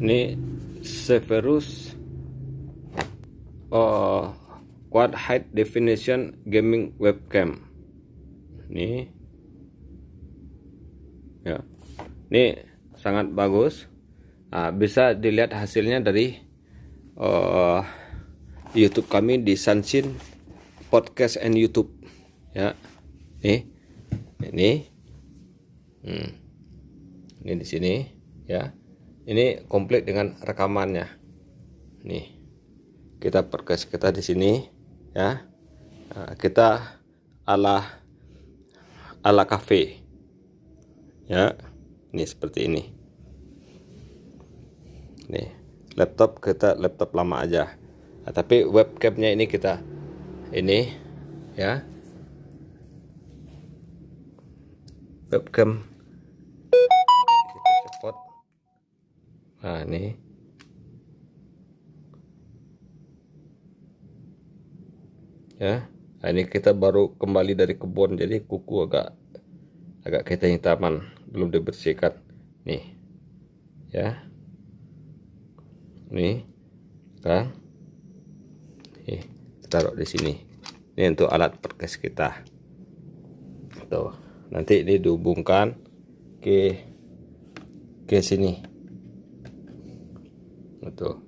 ini Severus uh, Quad High Definition Gaming Webcam ini ya ini sangat bagus nah, bisa dilihat hasilnya dari uh, YouTube kami di Sansin Podcast and YouTube ya ini ini hmm. ini di sini ya ini komplit dengan rekamannya nih kita perkes kita di sini ya nah, kita ala ala cafe ya ini seperti ini nih laptop kita laptop lama aja nah, tapi webcamnya ini kita ini ya webcam nah ini ya nah, ini kita baru kembali dari kebun jadi kuku agak agak kita hitaman belum dibersihkan nih ya nih kan nih taruh di sini ini untuk alat perkes kita tuh nanti ini dihubungkan ke ke sini momento.